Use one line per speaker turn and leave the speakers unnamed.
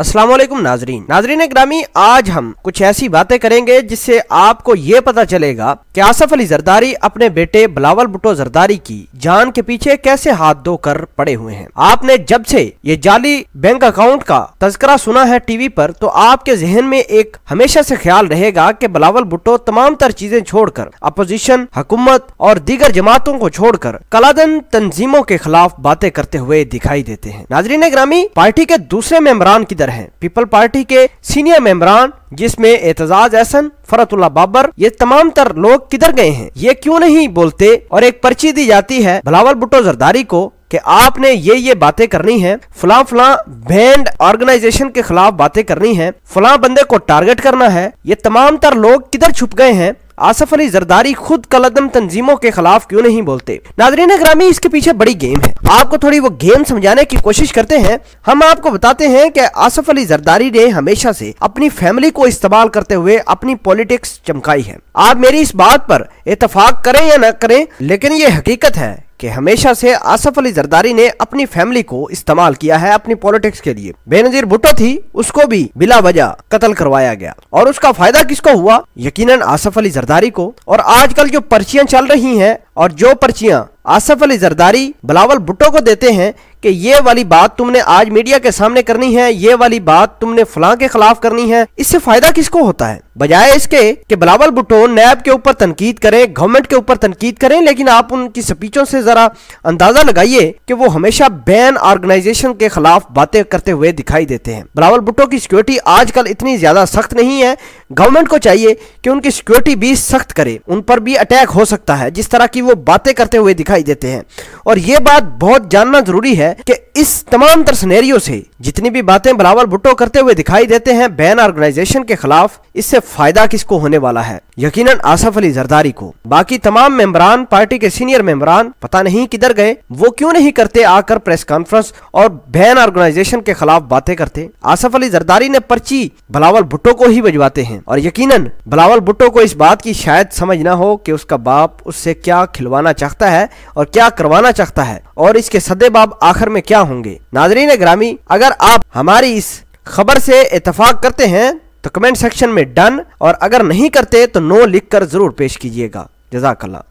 असलम नाजरीन नाजरीन ग्रामी आज हम कुछ ऐसी बातें करेंगे जिससे आपको ये पता चलेगा कि आसफ अली जरदारी अपने बेटे बलावल भुट्टो जरदारी की जान के पीछे कैसे हाथ धो कर पड़े हुए हैं आपने जब से ये जाली बैंक अकाउंट का तस्करा सुना है टीवी पर तो आपके जहन में एक हमेशा से ख्याल रहेगा की बलावल भुट्टो तमाम तर चीजें छोड़कर अपोजिशन हुकूमत और दीगर जमातों को छोड़कर कलादन तंजीमों के खिलाफ बातें करते हुए दिखाई देते हैं नाजरीन ग्रामी पार्टी के दूसरे मेम्बरान की तरह लीडर हैं पीपल पार्टी के सीनियर मेंबरान जिसमें एतजाज एहसन फरतुल्ला बाबर ये तमाम तर लोग किधर गए हैं ये क्यों नहीं बोलते और एक पर्ची दी जाती है भलावल भुट्टो जरदारी को कि आपने ये ये बातें करनी है फला फला बैंड ऑर्गेनाइजेशन के खिलाफ बातें करनी है फला बंदे को टारगेट करना है ये तमाम तर लोग किधर छुप गए हैं आसफ अली जरदारी खुद कलदम तंजीमों के खिलाफ क्यों नहीं बोलते नादरीन ग्रामी इसके पीछे बड़ी गेम है आपको थोड़ी वो गेम समझाने की कोशिश करते हैं हम आपको बताते हैं कि आसफ अली जरदारी ने हमेशा से अपनी फैमिली को इस्तेमाल करते हुए अपनी पॉलिटिक्स चमकाई है आप मेरी इस बात पर इतफाक करें या न करें लेकिन ये हकीकत है कि हमेशा से आसफ अली जरदारी ने अपनी फैमिली को इस्तेमाल किया है अपनी पॉलिटिक्स के लिए बेनजीर भुट्टो थी उसको भी बिला वजह कत्ल करवाया गया और उसका फायदा किसको हुआ यकीनन आसफ अली जरदारी को और आजकल जो पर्चियां चल रही हैं और जो पर्चियां आसफ अली जरदारी बलावल भुट्टो को देते हैं कि ये वाली बात तुमने आज मीडिया के सामने करनी है ये वाली बात तुमने फलां के खिलाफ करनी है इससे फायदा किसको होता है बजाय इसके कि बलावल भुट्टो नैब के ऊपर तनकीद करें गवर्नमेंट के ऊपर तनकीद करें लेकिन आप उनकी स्पीचों से जरा अंदाजा लगाइए कि वो हमेशा बैन ऑर्गेनाइजेशन के खिलाफ बातें करते हुए दिखाई देते हैं बलावल भुट्टो की सिक्योरिटी आजकल इतनी ज्यादा सख्त नहीं है गवर्नमेंट को चाहिए कि उनकी सिक्योरिटी भी सख्त करे उन पर भी अटैक हो सकता है जिस तरह की कि वो बातें करते हुए दिखाई देते हैं और ये बात बहुत जानना जरूरी है कि इस तमाम तर से जितनी भी बातें बलावल भुट्टो करते हुए दिखाई देते हैं बैन ऑर्गेनाइजेशन के खिलाफ इससे फायदा किसको होने वाला है यकीनन आसफ अली जरदारी को बाकी तमाम मेंबरान पार्टी के सीनियर मेंबरान पता नहीं किधर गए वो क्यों नहीं करते आकर प्रेस कॉन्फ्रेंस और बैन ऑर्गेनाइजेशन के खिलाफ बातें करते आसफ अली जरदारी ने पर्ची बलावल भुट्टो को ही भिजवाते हैं और यकीन बलावल भुट्टो को इस बात की शायद समझ ना हो की उसका बाप उससे क्या खिलवाना चाहता है और क्या करवाना चाहता है और इसके सदे बाप आखिर में क्या होंगे नाजरीन ग्रामी अगर आप हमारी इस खबर से इतफाक करते हैं तो कमेंट सेक्शन में डन और अगर नहीं करते तो नो लिख कर जरूर पेश कीजिएगा जजाकला